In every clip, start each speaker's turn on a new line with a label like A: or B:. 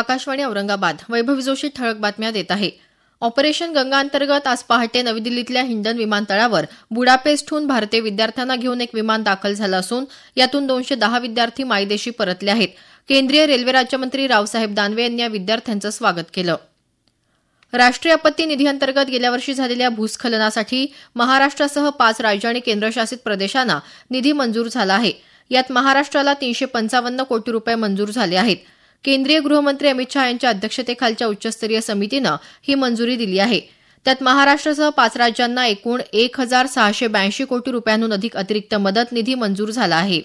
A: आकाशवाणी औरंगाबाद वैभव जोशी ठळक बातम्या देत आहे ऑपरेशन गंगा अंतर्गत आज पहाटे नवी दिल्लीतल्या हिंडन विमानतळावर बुडापेस्टहून भारतीय विद्यार्थ्यांना घेऊन एक विमान दाखल झालं असून यातून दोनशे दहा विद्यार्थी मायदेशी परतले आहेत केंद्रीय रेल्वे राज्यमंत्री रावसाहेब दानवे यांनी या विद्यार्थ्यांचं स्वागत केलं राष्ट्रीय आपत्ती निधीअंतर्गत गेल्या वर्षी झालेल्या भूस्खलनासाठी महाराष्ट्रासह पाच राज्य आणि केंद्रशासित प्रदेशांना निधी मंजूर झाला आहे यात महाराष्ट्राला तीनशे पंचावन्न कोटी रुपये मंजूर झाले आहेत केंद्रीय गृहमंत्री अमित शहा यांच्या अध्यक्षतेखालच्या उच्चस्तरीय समितीनं ही मंजुरी दिली आहे त्यात महाराष्ट्रासह पाच राज्यांना एकूण एक हजार सहाशे ब्याऐंशी कोटी रुपयांहून अधिक अतिरिक्त मदत निधी मंजूर झाला आहे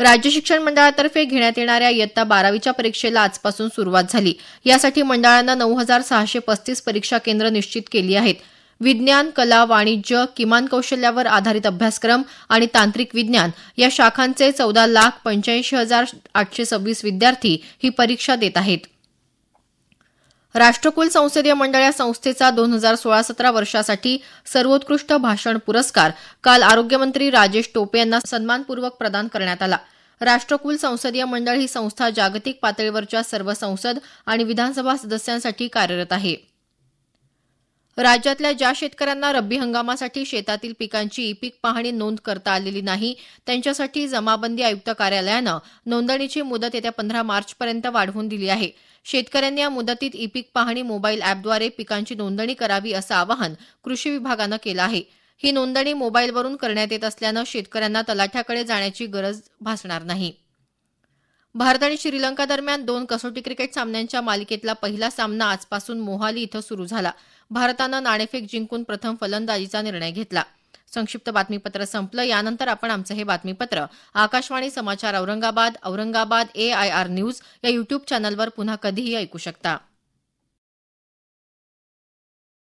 A: राज्य शिक्षण मंडळातर्फे घेण्यात येणाऱ्या इयत्ता बारावीच्या परीक्षेला आजपासून सुरुवात झाली यासाठी मंडळानं नऊ हजार सहाशे पस्तीस परीक्षा केंद्र निश्चित केली आहेत विज्ञान कला वाणिज्य किमान कौशल्यावर आधारित अभ्यासक्रम आणि तांत्रिक विज्ञान या शाखांचे चौदा लाख पंच्याऐंशी हजार आठशे सव्वीस विद्यार्थी ही परीक्षा देत आहेत राष्ट्रकुल संसदीय मंडळ या संस्थेचा दोन हजार सोळा सतरा वर्षासाठी सर्वोत्कृष्ट भाषण पुरस्कार काल आरोग्यमंत्री राजेश टोपे यांना सन्मानपूर्वक प्रदान करण्यात आला राष्ट्रकुल संसदीय मंडळ ही संस्था जागतिक पातळीवरच्या सर्व संसद आणि विधानसभा सदस्यांसाठी कार्यरत आहे राज्यातल्या ज्या शेतकऱ्यांना रब्बी हंगामासाठी शेतातील पिकांची ई पीक पाहणी नोंद करता आलेली नाही त्यांच्यासाठी जमाबंदी आयुक्त कार्यालयानं नोंदणीची मुदत येत्या पंधरा मार्चपर्यंत वाढवून दिली आहे शेतकऱ्यांनी या मुदतीत ई पीक पाहणी मोबाईल अॅपद्वारे पिकांची नोंदणी करावी असं आवाहन कृषी विभागानं केलं आहे ही नोंदणी मोबाईलवरून करण्यात येत असल्यानं शेतकऱ्यांना तलाठ्याकडे जाण्याची गरज भासणार नाही भारत आणि श्रीलंका दरम्यान दोन कसोटी क्रिकेट सामन्यांच्या मालिकेतला पहिला सामना आजपासून मोहाली इथं सुरू झाला भारतानं नाणेफेक जिंकून प्रथम फलंदाजीचा निर्णय घेतला संक्षिप्त बातमीपत्र संपलं यानंतर आपण आमचं हे बातमीपत्र आकाशवाणी समाचार Aurangabad Aurangabad A I R news या युट्यूब चॅनलवर पुन्हा कधीही ऐकू शकता